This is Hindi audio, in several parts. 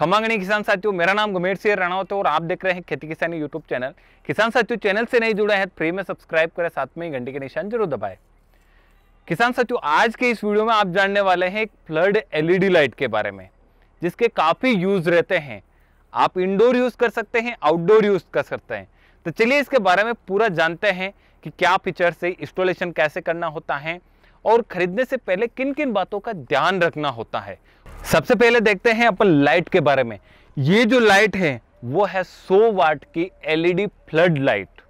खमांगणी किसान साथियों मेरा नाम गुमेर सिंह रणावत और आप देख रहे हैं खेती किसानी यूट्यूब चैनल किसान साथियों चैनल से नहीं जुड़े हैं फ्री तो में सब्सक्राइब करें साथ में घंटे के निशान जरूर दबाए किसान साथियों आज के इस वीडियो में आप जानने वाले हैं एक फ्लड एलईडी लाइट के बारे में जिसके काफ़ी यूज रहते हैं आप इंडोर यूज़ कर सकते हैं आउटडोर यूज़ कर सकते हैं तो चलिए इसके बारे में पूरा जानते हैं कि क्या फीचर से इंस्टॉलेशन कैसे करना होता है और खरीदने से पहले किन किन बातों का ध्यान रखना होता है सबसे पहले देखते हैं अपन लाइट के बारे में ये जो लाइट है वो है 100 वाट की एलईडी फ्लड लाइट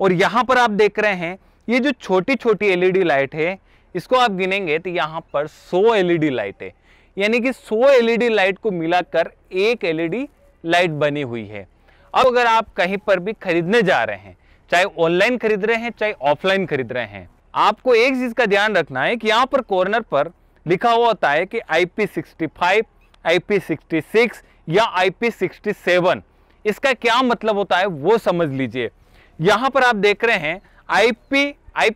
और यहां पर आप देख रहे हैं ये जो छोटी छोटी एलईडी लाइट है इसको आप गिनेंगे तो यहां पर 100 एलईडी लाइट है यानी कि 100 एलईडी लाइट को मिलाकर एक एलईडी लाइट e बनी हुई है अब अगर आप कहीं पर भी खरीदने जा रहे हैं चाहे ऑनलाइन खरीद रहे हैं चाहे ऑफलाइन खरीद रहे हैं आपको एक चीज़ का ध्यान रखना है कि यहाँ पर कॉर्नर पर लिखा हुआ होता है कि IP65, IP66 या IP67 इसका क्या मतलब होता है वो समझ लीजिए यहाँ पर आप देख रहे हैं आई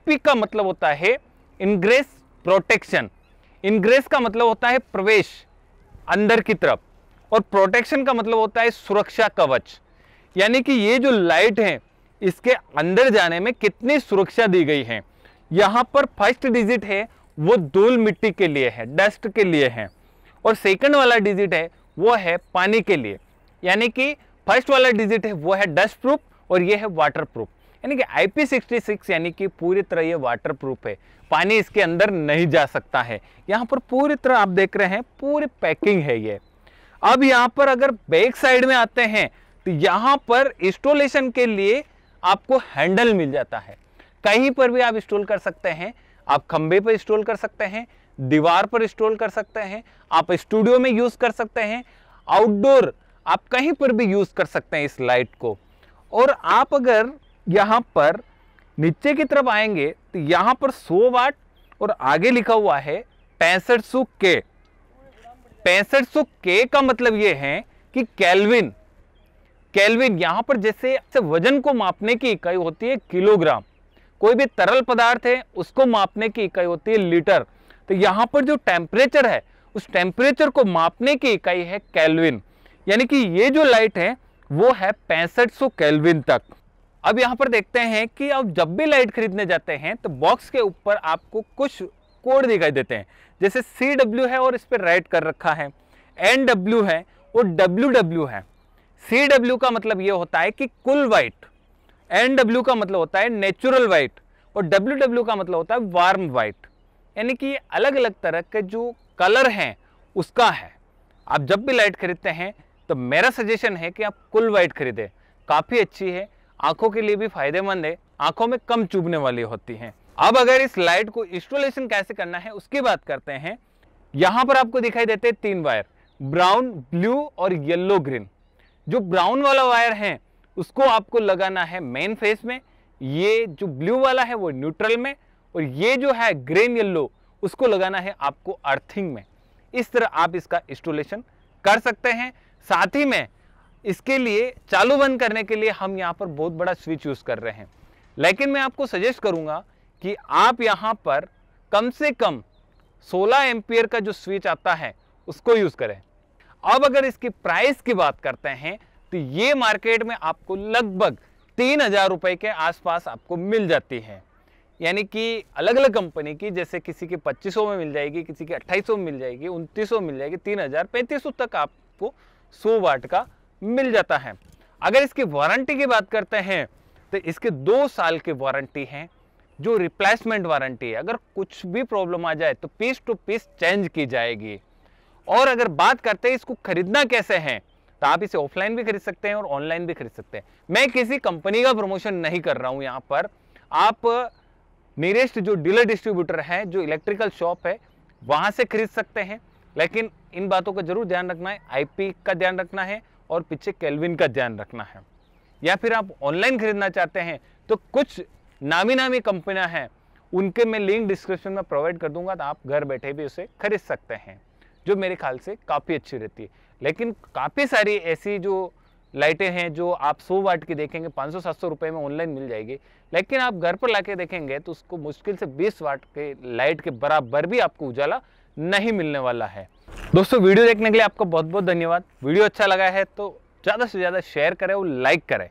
पी का मतलब होता है इनग्रेस प्रोटेक्शन इनग्रेस का मतलब होता है प्रवेश अंदर की तरफ और प्रोटेक्शन का मतलब होता है सुरक्षा कवच यानी कि ये जो लाइट है इसके अंदर जाने में कितनी सुरक्षा दी गई है यहाँ पर फर्स्ट डिजिट है वो धूल मिट्टी के लिए है डस्ट के लिए है और सेकंड वाला डिजिट है वो है पानी के लिए यानी कि फर्स्ट वाला डिजिट है वो है डस्ट प्रूफ और ये है वाटर प्रूफ यानी कि आई पी सिक्सटी सिक्स यानी कि पूरी तरह ये वाटर प्रूफ है पानी इसके अंदर नहीं जा सकता है यहाँ पर पूरी तरह आप देख रहे हैं पूरी पैकिंग है ये अब यहाँ पर अगर बैक साइड में आते हैं तो यहाँ पर इंस्टॉलेशन के लिए आपको हैंडल मिल जाता है कहीं पर भी आप इंस्टॉल कर सकते हैं आप खंबे पर इंस्टॉल कर सकते हैं दीवार पर इंस्टॉल कर सकते हैं आप स्टूडियो में यूज़ कर सकते हैं आउटडोर आप कहीं पर भी यूज़ कर सकते हैं इस लाइट को और आप अगर यहां पर नीचे की तरफ आएंगे तो यहां पर 100 वाट और आगे लिखा हुआ है पैंसठ सौ के पैंसठ सौ के का मतलब ये है कि कैलविन कैलविन यहां पर जैसे वजन को मापने की इकाई होती है किलोग्राम कोई भी तरल पदार्थ है उसको मापने की इकाई होती है लीटर तो यहां पर जो टेम्परेचर है उस टेम्परेचर को मापने की इकाई है कैलविन यानी कि ये जो लाइट है वो है पैंसठ सौ कैलविन तक अब यहां पर देखते हैं कि आप जब भी लाइट खरीदने जाते हैं तो बॉक्स के ऊपर आपको कुछ कोड दिखाई देते हैं जैसे सी डब्ल्यू है और इस पर राइट कर रखा है एन डब्ल्यू है और डब्ल्यू डब्ल्यू है सी डब्ल्यू का मतलब ये होता है कि कुल वाइट एन डब्ल्यू का मतलब होता है नेचुरल वाइट और डब्ल्यू डब्ल्यू का मतलब होता है वार्म वाइट यानी कि अलग अलग तरह के जो कलर हैं उसका है आप जब भी लाइट खरीदते हैं तो मेरा सजेशन है कि आप कुल वाइट खरीदें काफ़ी अच्छी है आंखों के लिए भी फायदेमंद है आंखों में कम चुभने वाली होती हैं अब अगर इस लाइट को इंस्टॉलेशन कैसे करना है उसकी बात करते हैं यहाँ पर आपको दिखाई देते हैं तीन वायर ब्राउन ब्लू और येल्लो ग्रीन जो ब्राउन वाला वायर है उसको आपको लगाना है मेन फेस में ये जो ब्लू वाला है वो न्यूट्रल में और ये जो है ग्रेन येल्लो उसको लगाना है आपको अर्थिंग में इस तरह आप इसका इंस्टॉलेशन कर सकते हैं साथ ही में इसके लिए चालू बंद करने के लिए हम यहाँ पर बहुत बड़ा स्विच यूज़ कर रहे हैं लेकिन मैं आपको सजेस्ट करूँगा कि आप यहाँ पर कम से कम 16 एम्पियर का जो स्विच आता है उसको यूज़ करें अब अगर इसकी प्राइस की बात करते हैं तो ये मार्केट में आपको लगभग तीन हजार रुपए के आसपास आपको मिल जाती है यानी कि अलग अलग कंपनी की जैसे किसी की 2500 में मिल जाएगी किसी की 2800 में मिल जाएगी 2900 मिल जाएगी हजार 3500 तक आपको 100 वाट का मिल जाता है अगर इसकी वारंटी की बात करते हैं तो इसके दो साल की वारंटी है जो रिप्लेसमेंट वारंटी है अगर कुछ भी प्रॉब्लम आ जाए तो पीस टू पीस चेंज की जाएगी और अगर बात करते हैं इसको खरीदना कैसे है तो आप इसे ऑफलाइन भी खरीद सकते हैं और ऑनलाइन भी खरीद सकते हैं मैं किसी कंपनी का प्रमोशन नहीं कर रहा हूँ यहाँ पर आप नियरेस्ट जो डीलर डिस्ट्रीब्यूटर है जो इलेक्ट्रिकल शॉप है वहां से खरीद सकते हैं लेकिन इन बातों का जरूर ध्यान रखना है आईपी का ध्यान रखना है और पीछे कैलविन का ध्यान रखना है या फिर आप ऑनलाइन खरीदना चाहते हैं तो कुछ नामी नामी कंपनियां हैं उनके मैं लिंक डिस्क्रिप्शन में प्रोवाइड कर दूंगा तो आप घर बैठे भी उसे खरीद सकते हैं जो मेरे ख्याल से काफ़ी अच्छी रहती है लेकिन काफ़ी सारी ऐसी जो लाइटें हैं जो आप 100 वाट की देखेंगे 500-700 रुपए में ऑनलाइन मिल जाएगी लेकिन आप घर पर लाके देखेंगे तो उसको मुश्किल से 20 वाट के लाइट के बराबर भी आपको उजाला नहीं मिलने वाला है दोस्तों वीडियो देखने के लिए आपका बहुत बहुत धन्यवाद वीडियो अच्छा लगा है तो ज़्यादा से ज़्यादा शेयर करें और लाइक करें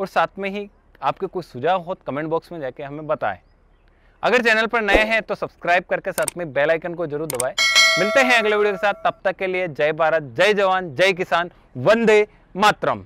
और साथ में ही आपके कोई सुझाव हो तो कमेंट बॉक्स में जाके हमें बताएं अगर चैनल पर नए हैं तो सब्सक्राइब करके साथ में बेलाइकन को जरूर दबाएं मिलते हैं अगले वीडियो के साथ तब तक के लिए जय भारत जय जवान जय किसान वंदे मातरम